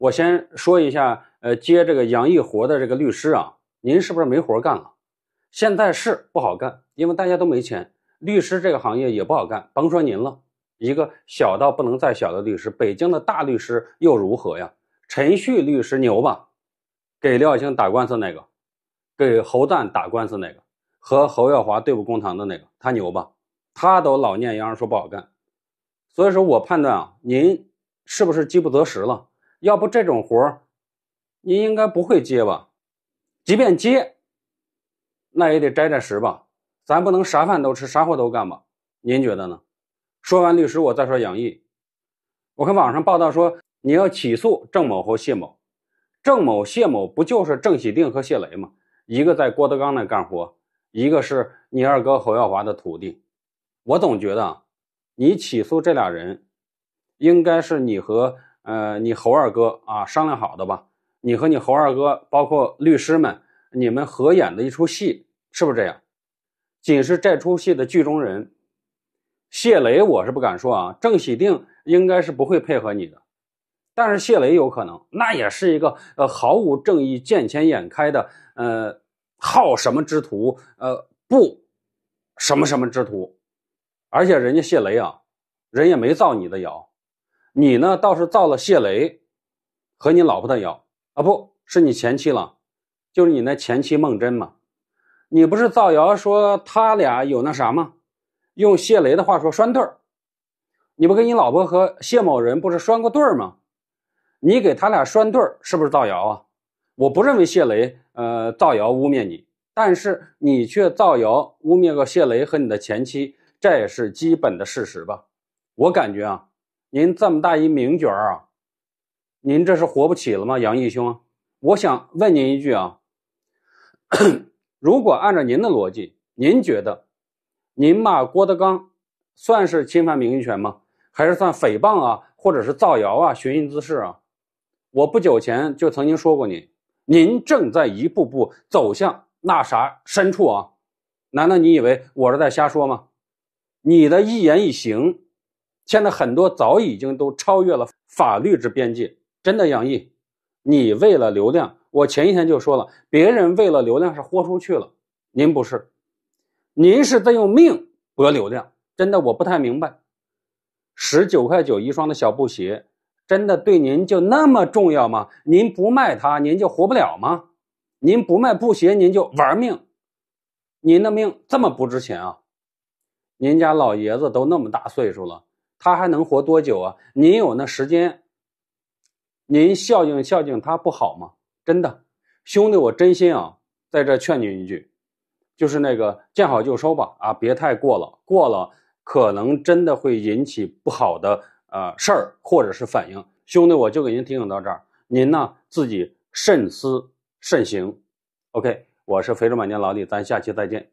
我先说一下，呃，接这个杨毅活的这个律师啊，您是不是没活干了？现在是不好干，因为大家都没钱，律师这个行业也不好干。甭说您了，一个小到不能再小的律师，北京的大律师又如何呀？陈旭律师牛吧？给刘晓庆打官司那个，给侯旦打官司那个，和侯耀华对簿公堂的那个，他牛吧？他都老念洋二说不好干，所以说我判断啊，您是不是饥不择食了？要不这种活您应该不会接吧？即便接，那也得摘摘食吧。咱不能啥饭都吃，啥活都干吧？您觉得呢？说完律师，我再说杨毅。我看网上报道说你要起诉郑某和谢某，郑某、谢某不就是郑喜定和谢雷吗？一个在郭德纲那干活，一个是你二哥侯耀华的徒弟。我总觉得你起诉这俩人，应该是你和。呃，你侯二哥啊，商量好的吧？你和你侯二哥，包括律师们，你们合演的一出戏，是不是这样？仅是这出戏的剧中人，谢雷，我是不敢说啊。郑喜定应该是不会配合你的，但是谢雷有可能，那也是一个呃毫无正义、见钱眼开的呃好什么之徒，呃不什么什么之徒。而且人家谢雷啊，人也没造你的谣。你呢倒是造了谢雷，和你老婆的谣啊，不是你前妻了，就是你那前妻孟真嘛。你不是造谣说他俩有那啥吗？用谢雷的话说拴对儿。你不跟你老婆和谢某人不是拴过对儿吗？你给他俩拴对儿，是不是造谣啊？我不认为谢雷呃造谣污蔑你，但是你却造谣污蔑个谢雷和你的前妻，这也是基本的事实吧？我感觉啊。您这么大一名角儿啊，您这是活不起了吗，杨毅兄？我想问您一句啊，如果按照您的逻辑，您觉得您骂郭德纲算是侵犯名誉权吗？还是算诽谤啊，或者是造谣啊，寻衅滋事啊？我不久前就曾经说过您，您正在一步步走向那啥深处啊？难道你以为我是在瞎说吗？你的一言一行。现在很多早已经都超越了法律之边界，真的杨毅，你为了流量，我前一天就说了，别人为了流量是豁出去了，您不是，您是在用命博流量，真的我不太明白。十九块九一双的小布鞋，真的对您就那么重要吗？您不卖它，您就活不了吗？您不卖布鞋，您就玩命，您的命这么不值钱啊？您家老爷子都那么大岁数了。他还能活多久啊？您有那时间，您孝敬孝敬他不好吗？真的，兄弟，我真心啊，在这劝您一句，就是那个见好就收吧，啊，别太过了，过了可能真的会引起不好的呃事儿或者是反应。兄弟，我就给您提醒到这儿，您呢自己慎思慎行。OK，我是肥猪满江老李，咱下期再见。